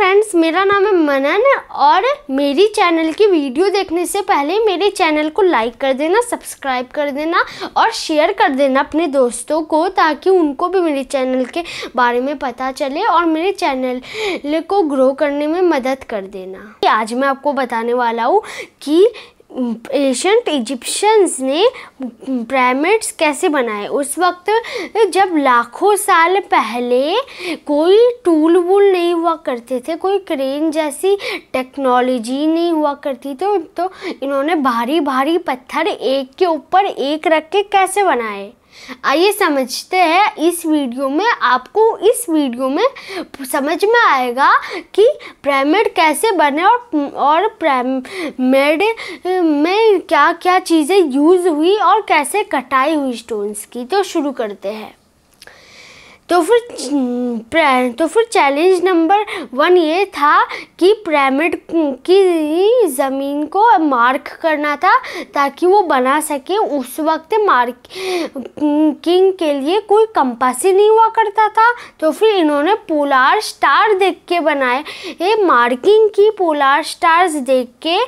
friends मेरा नाम है मनन और मेरी चैनल की वीडियो देखने से पहले मेरे चैनल को लाइक कर देना सब्सक्राइब कर देना और शेयर कर देना अपने दोस्तों को ताकि उनको भी मेरे चैनल के बारे में पता चले और मेरे चैनल को ग्रो करने में मदद कर देना आज मैं आपको बताने वाला हूँ कि एशंट इजिप्शियंस ने पैरामिड्स कैसे बनाए उस वक्त जब लाखों साल पहले कोई टूल वूल नहीं हुआ करते थे कोई क्रेन जैसी टेक्नोलॉजी नहीं हुआ करती थी तो इन्होंने भारी भारी पत्थर एक के ऊपर एक रख के कैसे बनाए आइए समझते हैं इस वीडियो में आपको इस वीडियो में समझ में आएगा कि पिरामिड कैसे बने और और पिरामिड में क्या क्या चीज़ें यूज़ हुई और कैसे कटाई हुई स्टोन्स की तो शुरू करते हैं तो फिर तो फिर चैलेंज नंबर वन ये था कि पिरामिड की ज़मीन को मार्क करना था ताकि वो बना सके उस वक्त मार्किंग के लिए कोई कंपास ही नहीं हुआ करता था तो फिर इन्होंने पोलार स्टार देख के बनाए ये मार्किंग की पोलार स्टार्स देख के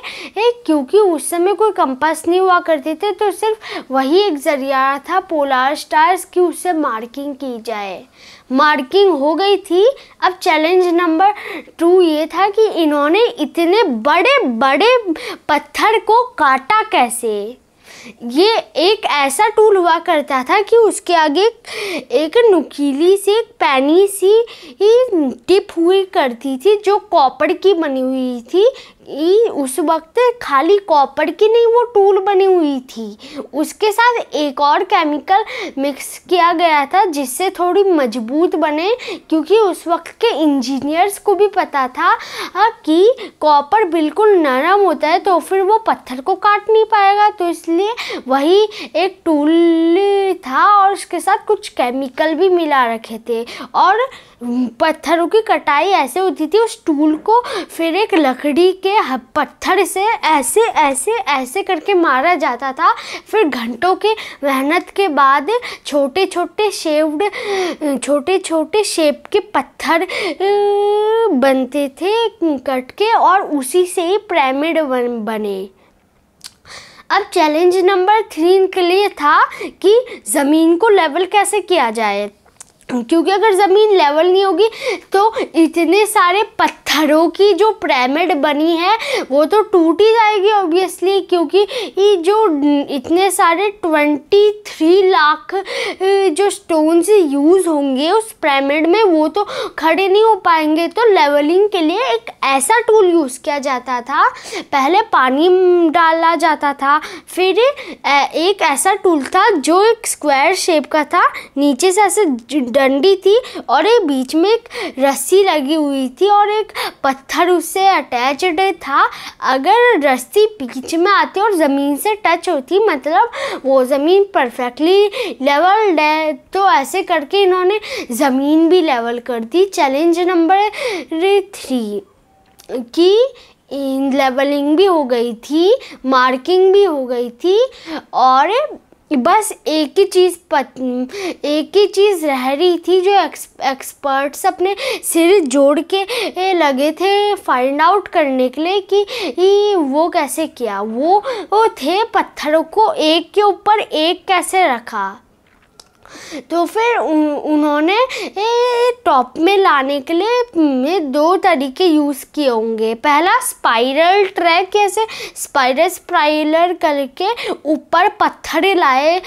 क्योंकि उस समय कोई कंपास नहीं हुआ करते थे तो सिर्फ वही एक ज़रिया था पोलार स्टार्स की उससे मार्किंग की जाए मार्किंग हो गई थी अब चैलेंज नंबर टू ये था कि इन्होंने इतने बड़े बड़े पत्थर को काटा कैसे ये एक ऐसा टूल हुआ करता था कि उसके आगे एक नुकीली सी एक पैनी सी ही टिप हुई करती थी जो कॉपर की बनी हुई थी ये उस वक्त खाली कॉपर की नहीं वो टूल बनी हुई थी उसके साथ एक और केमिकल मिक्स किया गया था जिससे थोड़ी मजबूत बने क्योंकि उस वक्त के इंजीनियर्स को भी पता था हाँ, कि कॉपर बिल्कुल नरम होता है तो फिर वो पत्थर को काट नहीं पाएगा तो इसलिए वही एक टूल था और उसके साथ कुछ केमिकल भी मिला रखे थे और पत्थरों की कटाई ऐसे होती थी उस टूल को फिर एक लकड़ी के पत्थर से ऐसे ऐसे ऐसे करके मारा जाता था फिर घंटों के मेहनत के बाद छोटे छोटे शेप्ड छोटे छोटे शेप के पत्थर बनते थे कट के और उसी से ही पिरामिड बने अब चैलेंज नंबर थ्री के लिए था कि ज़मीन को लेवल कैसे किया जाए क्योंकि अगर ज़मीन लेवल नहीं होगी तो इतने सारे पत्थर घरों की जो पिरामिड बनी है वो तो टूट ही जाएगी ऑब्वियसली क्योंकि ये जो इतने सारे ट्वेंटी थ्री लाख जो स्टोन्स यूज़ होंगे उस पिरामिड में वो तो खड़े नहीं हो पाएंगे तो लेवलिंग के लिए एक ऐसा टूल यूज़ किया जाता था पहले पानी डाला जाता था फिर एक ऐसा टूल था जो एक स्क्वायर शेप का था नीचे से ऐसे डंडी थी और एक बीच में एक रस्सी लगी हुई थी और एक पत्थर उससे अटैचड था अगर रस्सी बीच में आती और ज़मीन से टच होती मतलब वो ज़मीन परफेक्टली लेवल है तो ऐसे करके इन्होंने ज़मीन भी लेवल कर दी चैलेंज नंबर थ्री की लेवलिंग भी हो गई थी मार्किंग भी हो गई थी और बस एक ही चीज़ एक ही चीज़ रह रही थी जो एक्स, एक्सपर्ट्स अपने सिर जोड़ के लगे थे फाइंड आउट करने के लिए कि वो कैसे किया वो वो थे पत्थरों को एक के ऊपर एक कैसे रखा तो फिर उन्होंने टॉप में लाने के लिए दो तरीके यूज़ किए होंगे पहला स्पाइरल ट्रैक कैसे स्पाइरल स्प्राइलर करके ऊपर पत्थर लाए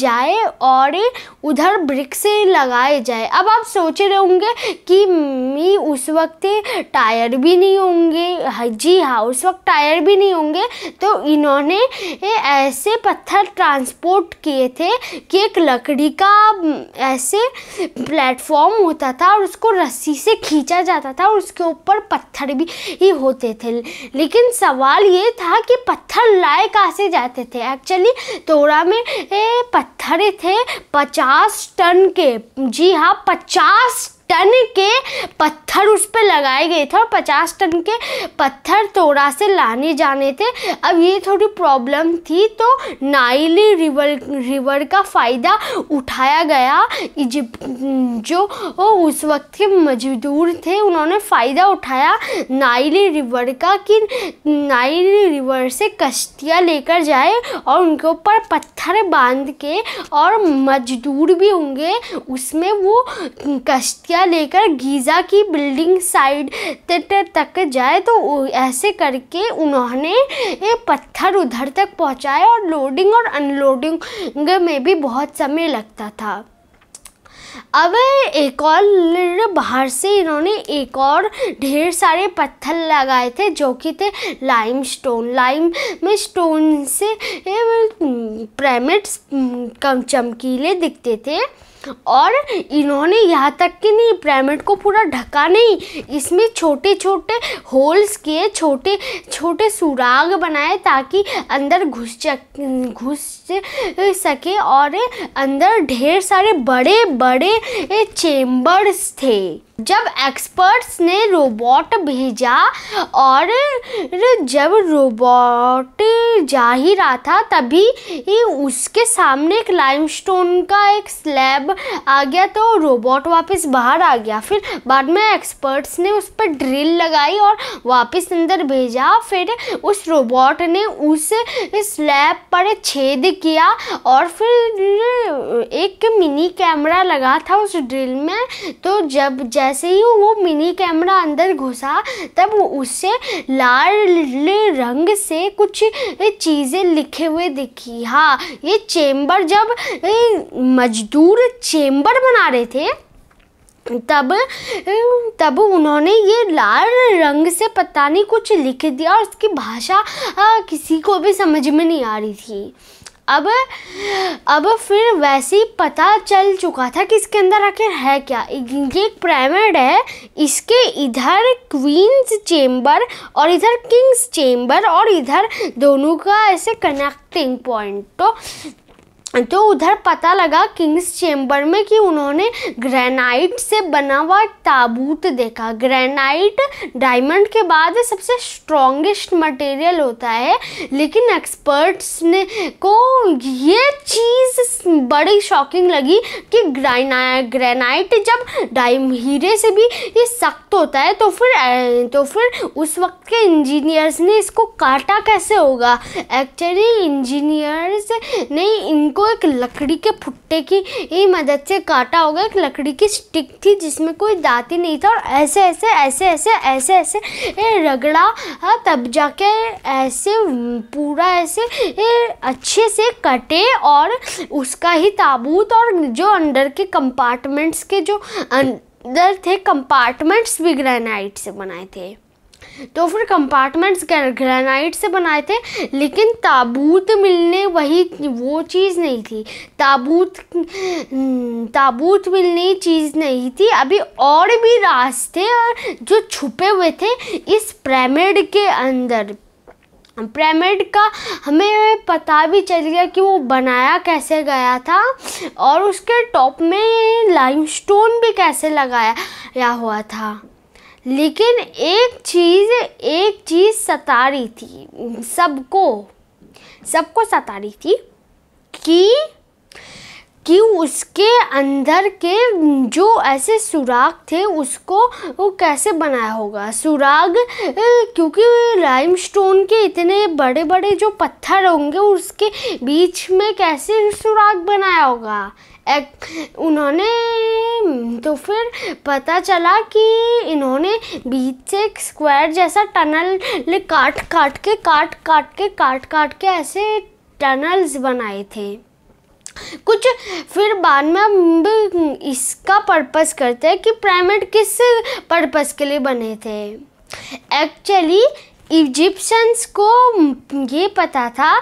जाए और उधर ब्रिक्स लगाए जाए अब आप सोच रहे होंगे कि मी उस वक्त टायर भी नहीं होंगे जी हाँ उस वक्त टायर भी नहीं होंगे तो इन्होंने ऐसे पत्थर ट्रांसपोर्ट किए थे कि एक लकड़ी का ऐसे प्लेटफॉर्म होता था और उसको रस्सी से खींचा जाता था और उसके ऊपर पत्थर भी ही होते थे लेकिन सवाल ये था कि पत्थर लाए कहाँ से जाते थे एक्चुअली तोड़ा में पत्थर थे पचास टन के जी हाँ पचास टन के पत्थर उस पर लगाए गए थे और पचास टन के पत्थर तोड़ा से लाने जाने थे अब ये थोड़ी प्रॉब्लम थी तो नाइली रिवर रिवर का फ़ायदा उठाया गया जो उस वक्त के मजदूर थे उन्होंने फ़ायदा उठाया नाइली रिवर का कि नाइली रिवर से कश्तियाँ लेकर जाए और उनके ऊपर पत्थर बांध के और मजदूर भी होंगे उसमें वो कश्तियाँ रास्ता लेकर गीज़ा की बिल्डिंग साइड तक जाए तो ऐसे करके उन्होंने ये पत्थर उधर तक पहुंचाए और लोडिंग और अनलोडिंग में भी बहुत समय लगता था अब एक और बाहर से इन्होंने एक और ढेर सारे पत्थर लगाए थे जो कि थे लाइम स्टोन लाइम में स्टोन से पिरामिड्स चमकीले दिखते थे और इन्होंने यहाँ तक कि नहीं पिरामिड को पूरा ढका नहीं इसमें छोटे छोटे होल्स किए छोटे छोटे सुराग बनाए ताकि अंदर घुस घुस सके और अंदर ढेर सारे बड़े बड़े चेम्बर्स थे जब एक्सपर्ट्स ने रोबोट भेजा और जब रोबोट जा ही रहा था तभी उसके सामने एक लाइमस्टोन का एक स्लैब आ गया तो रोबोट वापस बाहर आ गया फिर बाद में एक्सपर्ट्स ने उस पर ड्रिल लगाई और वापस अंदर भेजा फिर उस रोबोट ने उस स्लैब पर छेद किया और फिर एक मिनी कैमरा लगा था उस ड्रिल में तो जब जै जैसे ही वो मिनी कैमरा अंदर घुसा तब उससे लाल रंग से कुछ चीज़ें लिखे हुए दिखी हाँ ये चेम्बर जब मजदूर चेम्बर बना रहे थे तब तब उन्होंने ये लाल रंग से पता नहीं कुछ लिख दिया और उसकी भाषा किसी को भी समझ में नहीं आ रही थी अब अब फिर वैसे ही पता चल चुका था कि इसके अंदर आखिर है क्या ये एक प्राइमेड है इसके इधर क्वींस चेम्बर और इधर किंग्स चेम्बर और इधर दोनों का ऐसे कनेक्टिंग पॉइंट तो तो उधर पता लगा किंग्स चेम्बर में कि उन्होंने ग्रेनाइट से बना हुआ ताबूत देखा ग्रेनाइट डायमंड के बाद सबसे स्ट्रॉन्गेस्ट मटेरियल होता है लेकिन एक्सपर्ट्स ने को ये चीज़ बड़ी शॉकिंग लगी कि ग्रेना ग्रेनाइट जब डाइम हीरे से भी ये सख्त होता है तो फिर तो फिर उस वक्त के इंजीनियर्स ने इसको काटा कैसे होगा एक्चुअली इंजीनियर्स ने इनको को एक लकड़ी के फुट्टे की मदद से काटा होगा एक लकड़ी की स्टिक थी जिसमें कोई दाती नहीं था और ऐसे ऐसे ऐसे ऐसे ऐसे ऐसे रगड़ा हाँ, तब जाके ऐसे पूरा ऐसे अच्छे से कटे और उसका ही ताबूत और जो अंडर के कंपार्टमेंट्स के जो अंदर थे कंपार्टमेंट्स भी ग्रेनाइट से बनाए थे तो फिर कंपार्टमेंट्स ग्रेनाइट से बनाए थे लेकिन ताबूत मिलने वही वो चीज़ नहीं थी ताबूत हम्म, ताबूत मिलने चीज़ नहीं थी अभी और भी रास्ते जो छुपे हुए थे इस पैमिड के अंदर पैमिड का हमें पता भी चल गया कि वो बनाया कैसे गया था और उसके टॉप में लाइमस्टोन भी कैसे लगाया हुआ था लेकिन एक चीज़ एक चीज़ सता रही थी सबको सबको सता रही थी कि कि उसके अंदर के जो ऐसे सुराग थे उसको वो कैसे बनाया होगा सुराग क्योंकि लाइमस्टोन के इतने बड़े बड़े जो पत्थर होंगे उसके बीच में कैसे सुराग बनाया होगा एक उन्होंने तो फिर पता चला कि इन्होंने बीच से एक स्क्वायर जैसा टनल काट काट के काट काट के काट काट के ऐसे टनल्स बनाए थे कुछ फिर बाद में हम इसका पर्पस करते हैं कि प्राइमेट किस पर्पस के लिए बने थे एक्चुअली इजिप्शंस को ये पता था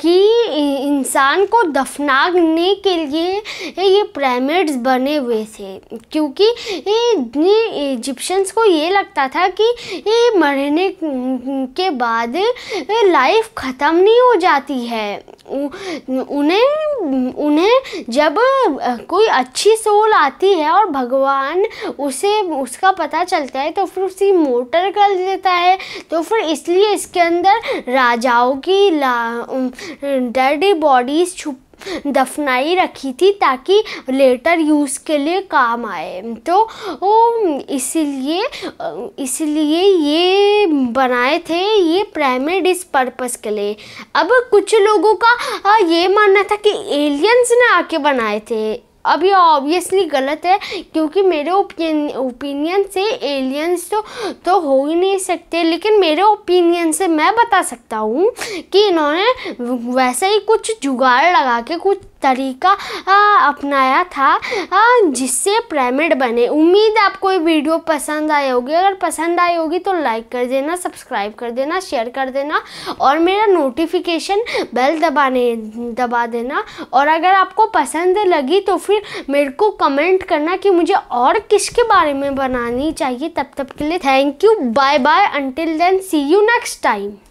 कि इंसान को दफनाने के लिए ये पिरामिड्स बने हुए थे क्योंकि इजिप्शंस को ये लगता था कि ये मरने के बाद लाइफ ख़त्म नहीं हो जाती है उन्हें उन्हें जब कोई अच्छी सोल आती है और भगवान उसे उसका पता चलता है तो फिर उसी मोटर कर देता है तो फिर इसलिए इसके अंदर राजाओं की डेड बॉडीज़ छुप दफनाई रखी थी ताकि लेटर यूज़ के लिए काम आए तो इसीलिए इसीलिए ये बनाए थे ये प्राइमेड इस पर्पस के लिए अब कुछ लोगों का ये मानना था कि एलियंस ने आके बनाए थे अब ये ऑब्वियसली गलत है क्योंकि मेरे ओपिनियन से एलियंस तो तो हो ही नहीं सकते लेकिन मेरे ओपिनियन से मैं बता सकता हूँ कि इन्होंने वैसे ही कुछ जुगाड़ लगा के कुछ तरीका अपनाया था जिससे पिरामिड बने उम्मीद आपको ये वीडियो पसंद आई होगी अगर पसंद आई होगी तो लाइक कर देना सब्सक्राइब कर देना शेयर कर देना और मेरा नोटिफिकेशन बेल दबाने दबा देना और अगर आपको पसंद लगी तो फिर मेरे को कमेंट करना कि मुझे और किसके बारे में बनानी चाहिए तब तक के लिए thank you bye bye until then see you next time